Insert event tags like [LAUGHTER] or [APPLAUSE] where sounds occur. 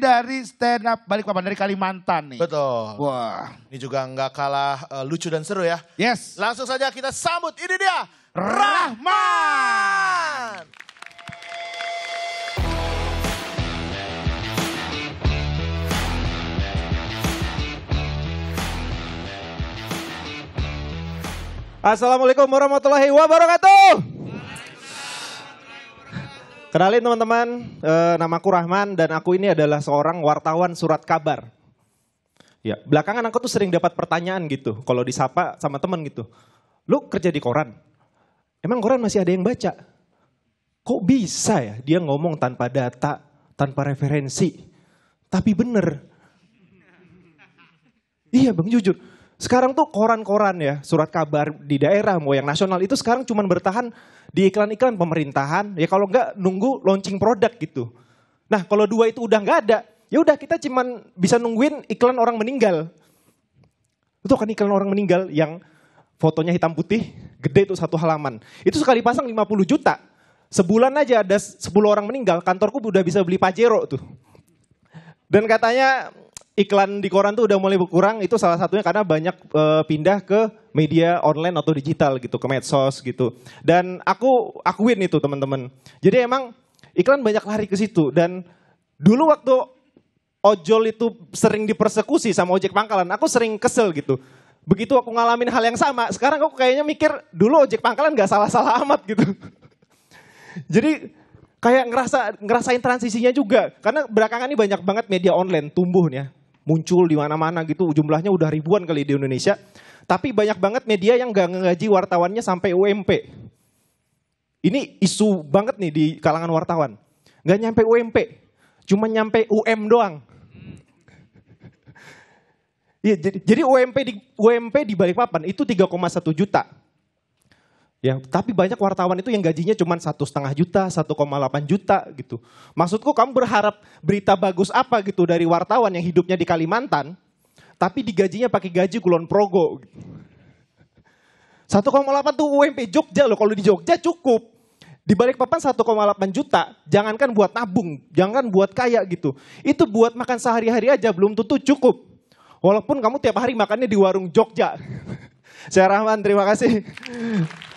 dari stand up papan dari Kalimantan nih. Betul. Wah. Ini juga nggak kalah uh, lucu dan seru ya. Yes. Langsung saja kita sambut ini dia Rahman. Assalamualaikum warahmatullahi wabarakatuh. Kenalin teman-teman, e, namaku Rahman dan aku ini adalah seorang wartawan surat kabar. Ya, belakangan aku tuh sering dapat pertanyaan gitu, kalau disapa sama teman gitu. Lu kerja di koran, emang koran masih ada yang baca? Kok bisa ya dia ngomong tanpa data, tanpa referensi, tapi bener. Iya bang jujur, sekarang tuh koran-koran ya, surat kabar di daerah mau yang nasional itu sekarang cuman bertahan di iklan-iklan pemerintahan. Ya kalau enggak nunggu launching produk gitu. Nah kalau dua itu udah nggak ada, ya udah kita cuman bisa nungguin iklan orang meninggal. Itu kan iklan orang meninggal yang fotonya hitam putih, gede tuh satu halaman. Itu sekali pasang 50 juta. Sebulan aja ada 10 orang meninggal, kantorku udah bisa beli Pajero tuh. Dan katanya iklan di koran tuh udah mulai berkurang itu salah satunya karena banyak e, pindah ke media online atau digital gitu ke medsos gitu dan aku akuin itu teman-teman jadi emang iklan banyak lari ke situ dan dulu waktu ojol itu sering dipersekusi sama ojek pangkalan aku sering kesel gitu begitu aku ngalamin hal yang sama sekarang aku kayaknya mikir dulu ojek pangkalan gak salah-salah amat gitu [LAUGHS] jadi kayak ngerasa ngerasain transisinya juga karena belakangan ini banyak banget media online tumbuh ya muncul di mana-mana gitu. Jumlahnya udah ribuan kali di Indonesia. Tapi banyak banget media yang gak ngegaji wartawannya sampai UMP. Ini isu banget nih di kalangan wartawan. Gak nyampe UMP, cuma nyampe UM doang. Ya, jadi, jadi UMP di UMP di Balikpapan itu 3,1 juta. Ya, tapi banyak wartawan itu yang gajinya cuma satu setengah juta, 1,8 juta gitu. Maksudku kamu berharap berita bagus apa gitu dari wartawan yang hidupnya di Kalimantan, tapi digajinya pakai gaji kulon progo. Gitu. koma 1,8 tuh UMP Jogja loh, kalau di Jogja cukup. Di balik papan 1,8 juta, jangankan buat nabung, jangankan buat kaya gitu. Itu buat makan sehari-hari aja belum tentu cukup. Walaupun kamu tiap hari makannya di warung Jogja. Saya [LAUGHS] Rahman, terima kasih.